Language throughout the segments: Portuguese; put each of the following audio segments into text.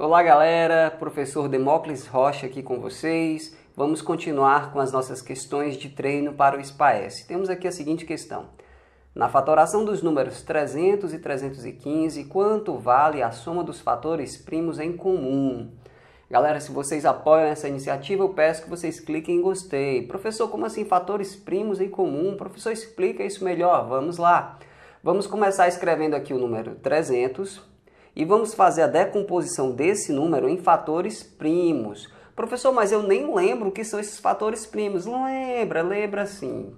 Olá, galera. Professor Demócles Rocha aqui com vocês. Vamos continuar com as nossas questões de treino para o SPAES. Temos aqui a seguinte questão: na fatoração dos números 300 e 315, quanto vale a soma dos fatores primos em comum? Galera, se vocês apoiam essa iniciativa, eu peço que vocês cliquem em gostei. Professor, como assim fatores primos em comum? Professor, explica isso melhor. Vamos lá. Vamos começar escrevendo aqui o número 300 e vamos fazer a decomposição desse número em fatores primos. Professor, mas eu nem lembro o que são esses fatores primos. Lembra, lembra sim.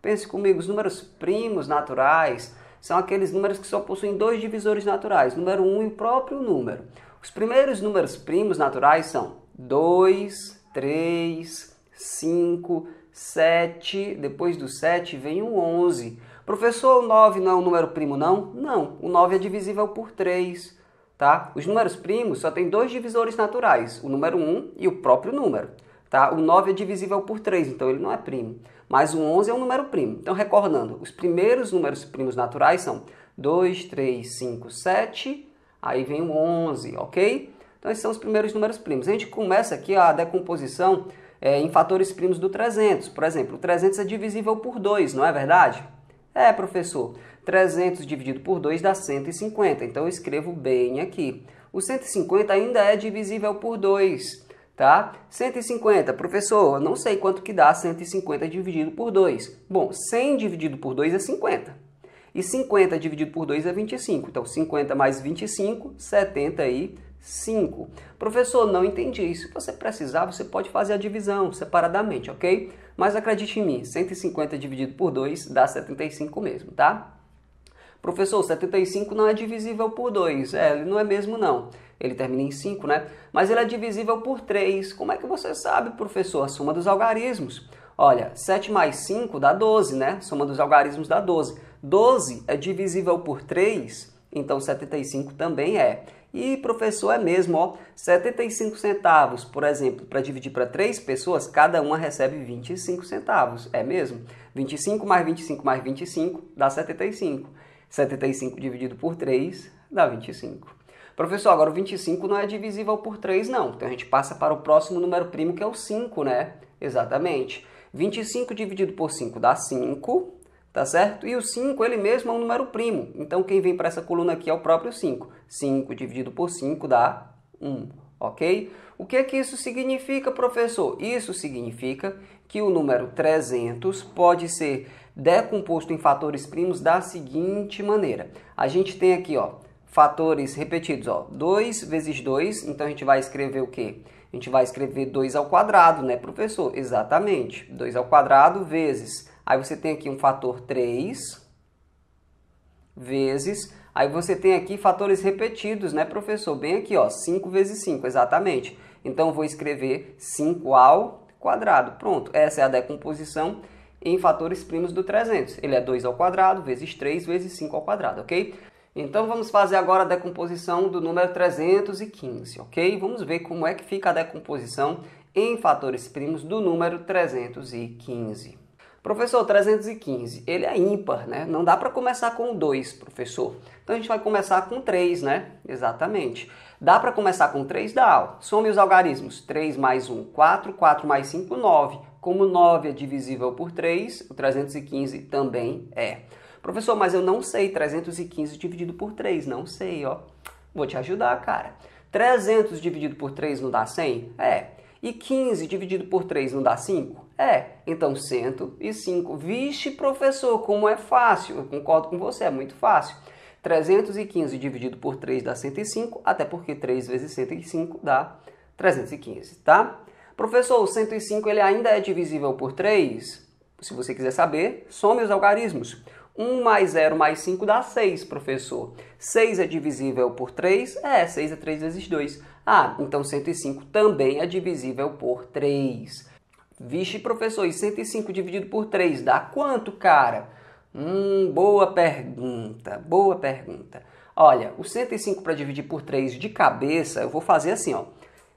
Pense comigo, os números primos naturais são aqueles números que só possuem dois divisores naturais, número 1 um e o próprio número. Os primeiros números primos naturais são 2, 3, 5, 7, depois do 7 vem o 11. Professor, o 9 não é um número primo, não? Não, o 9 é divisível por 3. Tá? Os números primos só têm dois divisores naturais, o número 1 e o próprio número. Tá? O 9 é divisível por 3, então ele não é primo. Mas o 11 é um número primo. Então, recordando, os primeiros números primos naturais são 2, 3, 5, 7, aí vem o 11, ok? Então, esses são os primeiros números primos. A gente começa aqui a decomposição é, em fatores primos do 300. Por exemplo, o 300 é divisível por 2, não é verdade? É, professor, 300 dividido por 2 dá 150, então eu escrevo bem aqui. O 150 ainda é divisível por 2, tá? 150, professor, eu não sei quanto que dá 150 dividido por 2. Bom, 100 dividido por 2 é 50. E 50 dividido por 2 é 25. Então, 50 mais 25, 75. Professor, não entendi. Se você precisar, você pode fazer a divisão separadamente, ok? Mas acredite em mim, 150 dividido por 2 dá 75 mesmo, tá? Professor, 75 não é divisível por 2. É, ele não é mesmo não. Ele termina em 5, né? Mas ele é divisível por 3. Como é que você sabe, professor? A soma dos algarismos. Olha, 7 mais 5 dá 12, né? Soma dos algarismos dá 12. 12 é divisível por 3, então 75 também é. E professor é mesmo, ó, 75 centavos, por exemplo, para dividir para três pessoas, cada uma recebe 25 centavos, é mesmo? 25 mais 25 mais 25 dá 75. 75 dividido por 3 dá 25. Professor, agora o 25 não é divisível por 3, não. Então a gente passa para o próximo número primo, que é o 5, né? Exatamente. 25 dividido por 5 dá 5 tá certo? E o 5, ele mesmo é um número primo. Então, quem vem para essa coluna aqui é o próprio 5. 5 dividido por 5 dá 1, ok? O que é que isso significa, professor? Isso significa que o número 300 pode ser decomposto em fatores primos da seguinte maneira. A gente tem aqui, ó, fatores repetidos, ó, 2 vezes 2, então a gente vai escrever o quê? A gente vai escrever 2 ao quadrado, né, professor? Exatamente. 2 ao quadrado vezes Aí você tem aqui um fator 3 vezes. Aí você tem aqui fatores repetidos, né, professor? Bem aqui, ó, 5 vezes 5, exatamente. Então, vou escrever 5 ao quadrado. Pronto, essa é a decomposição em fatores primos do 300. Ele é 2 ao quadrado vezes 3 vezes 5 ao quadrado, ok? Então vamos fazer agora a decomposição do número 315, ok? Vamos ver como é que fica a decomposição em fatores primos do número 315. Professor, 315, ele é ímpar, né? Não dá para começar com 2, professor. Então a gente vai começar com 3, né? Exatamente. Dá para começar com 3? Dá. Some os algarismos. 3 mais 1, 4. 4 mais 5, 9. Como 9 é divisível por 3, o 315 também é. Professor, mas eu não sei 315 dividido por 3. Não sei, ó. Vou te ajudar, cara. 300 dividido por 3 não dá 100? É. E 15 dividido por 3 não dá 5? É, então 105. Vixe, professor, como é fácil. Eu concordo com você, é muito fácil. 315 dividido por 3 dá 105, até porque 3 vezes 105 dá 315, tá? Professor, o 105 ele ainda é divisível por 3? Se você quiser saber, some os algarismos. 1 mais 0 mais 5 dá 6, professor. 6 é divisível por 3? É, 6 é 3 vezes 2. Ah, então 105 também é divisível por 3. Vixe, professor, e 105 dividido por 3 dá quanto, cara? Hum, boa pergunta, boa pergunta. Olha, o 105 para dividir por 3 de cabeça, eu vou fazer assim, ó.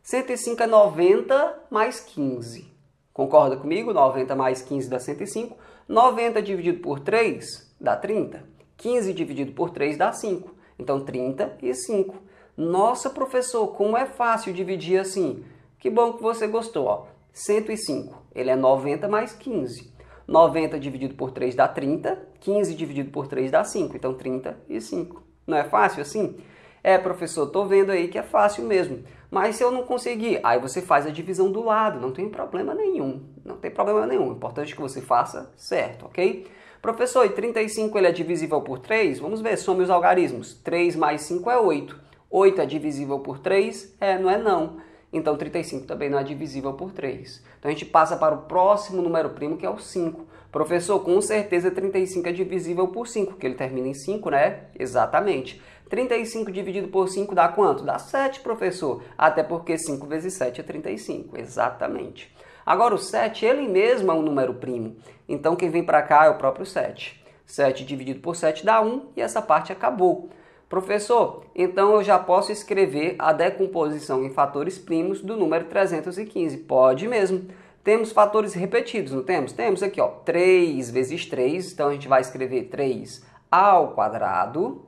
105 é 90 mais 15. Concorda comigo? 90 mais 15 dá 105. 90 dividido por 3 dá 30. 15 dividido por 3 dá 5. Então, 30 e 5. Nossa, professor, como é fácil dividir assim. Que bom que você gostou, ó. 105, ele é 90 mais 15. 90 dividido por 3 dá 30, 15 dividido por 3 dá 5, então 35. Não é fácil assim? É, professor, estou vendo aí que é fácil mesmo. Mas se eu não conseguir, aí você faz a divisão do lado, não tem problema nenhum. Não tem problema nenhum. O importante é que você faça certo, ok? Professor, e 35 ele é divisível por 3? Vamos ver, some os algarismos. 3 mais 5 é 8. 8 é divisível por 3? É, não é não. Então 35 também não é divisível por 3. Então a gente passa para o próximo número primo, que é o 5. Professor, com certeza 35 é divisível por 5, porque ele termina em 5, né? Exatamente. 35 dividido por 5 dá quanto? Dá 7, professor. Até porque 5 vezes 7 é 35, exatamente. Agora o 7, ele mesmo é um número primo. Então quem vem para cá é o próprio 7. 7 dividido por 7 dá 1 e essa parte acabou. Professor, então eu já posso escrever a decomposição em fatores primos do número 315. Pode mesmo. Temos fatores repetidos, não temos? Temos aqui, ó, 3 vezes 3, então a gente vai escrever 3 ao quadrado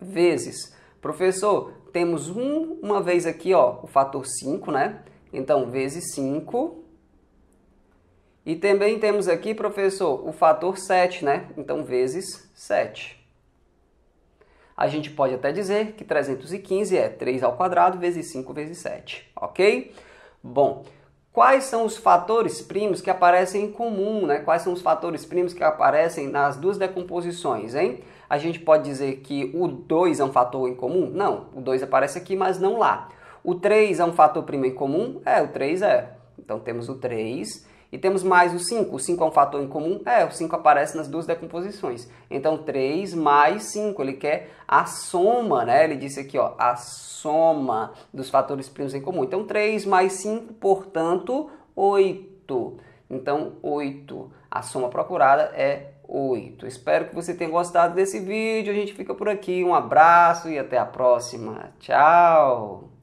vezes. Professor, temos um, uma vez aqui, ó, o fator 5, né? Então, vezes 5. E também temos aqui, professor, o fator 7, né? Então, vezes 7 a gente pode até dizer que 315 é 3 ao quadrado vezes 5 vezes 7, ok? Bom, quais são os fatores primos que aparecem em comum, né? Quais são os fatores primos que aparecem nas duas decomposições, hein? A gente pode dizer que o 2 é um fator em comum? Não, o 2 aparece aqui, mas não lá. O 3 é um fator primo em comum? É, o 3 é. Então temos o 3 e temos mais o 5. O 5 é um fator em comum? É, o 5 aparece nas duas decomposições. Então, 3 mais 5. Ele quer a soma, né? Ele disse aqui, ó, a soma dos fatores primos em comum. Então, 3 mais 5, portanto, 8. Então, 8. A soma procurada é 8. Espero que você tenha gostado desse vídeo. A gente fica por aqui. Um abraço e até a próxima. Tchau!